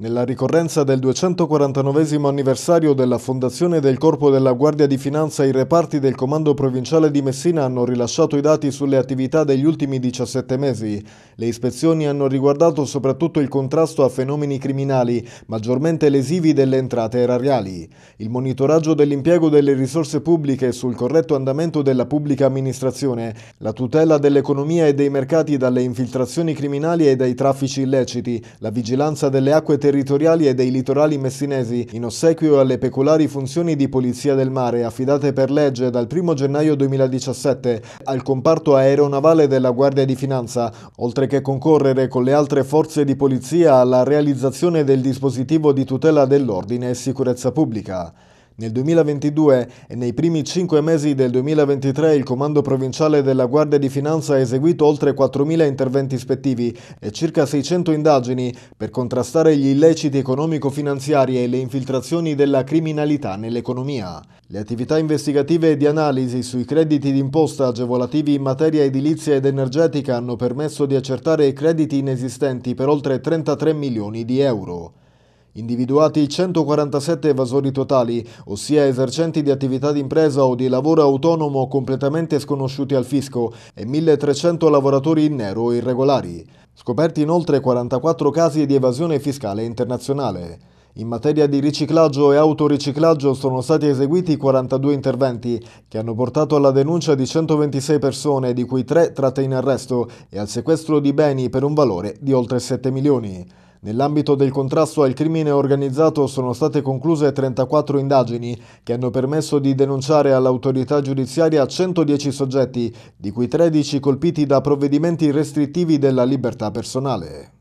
Nella ricorrenza del 249 anniversario della fondazione del Corpo della Guardia di Finanza, i reparti del Comando Provinciale di Messina hanno rilasciato i dati sulle attività degli ultimi 17 mesi. Le ispezioni hanno riguardato soprattutto il contrasto a fenomeni criminali, maggiormente lesivi delle entrate erariali, il monitoraggio dell'impiego delle risorse pubbliche sul corretto andamento della pubblica amministrazione, la tutela dell'economia e dei mercati dalle infiltrazioni criminali e dai traffici illeciti, la vigilanza delle acque territoriali territoriali e dei litorali messinesi, in ossequio alle peculiari funzioni di polizia del mare affidate per legge dal 1 gennaio 2017 al comparto aeronavale della Guardia di Finanza, oltre che concorrere con le altre forze di polizia alla realizzazione del dispositivo di tutela dell'ordine e sicurezza pubblica. Nel 2022 e nei primi cinque mesi del 2023 il Comando Provinciale della Guardia di Finanza ha eseguito oltre 4.000 interventi ispettivi e circa 600 indagini per contrastare gli illeciti economico-finanziari e le infiltrazioni della criminalità nell'economia. Le attività investigative e di analisi sui crediti d'imposta agevolativi in materia edilizia ed energetica hanno permesso di accertare crediti inesistenti per oltre 33 milioni di euro. Individuati 147 evasori totali, ossia esercenti di attività di impresa o di lavoro autonomo completamente sconosciuti al fisco e 1.300 lavoratori in nero irregolari. Scoperti inoltre 44 casi di evasione fiscale internazionale. In materia di riciclaggio e autoriciclaggio sono stati eseguiti 42 interventi che hanno portato alla denuncia di 126 persone, di cui 3 tratte in arresto, e al sequestro di beni per un valore di oltre 7 milioni. Nell'ambito del contrasto al crimine organizzato sono state concluse 34 indagini che hanno permesso di denunciare all'autorità giudiziaria 110 soggetti, di cui 13 colpiti da provvedimenti restrittivi della libertà personale.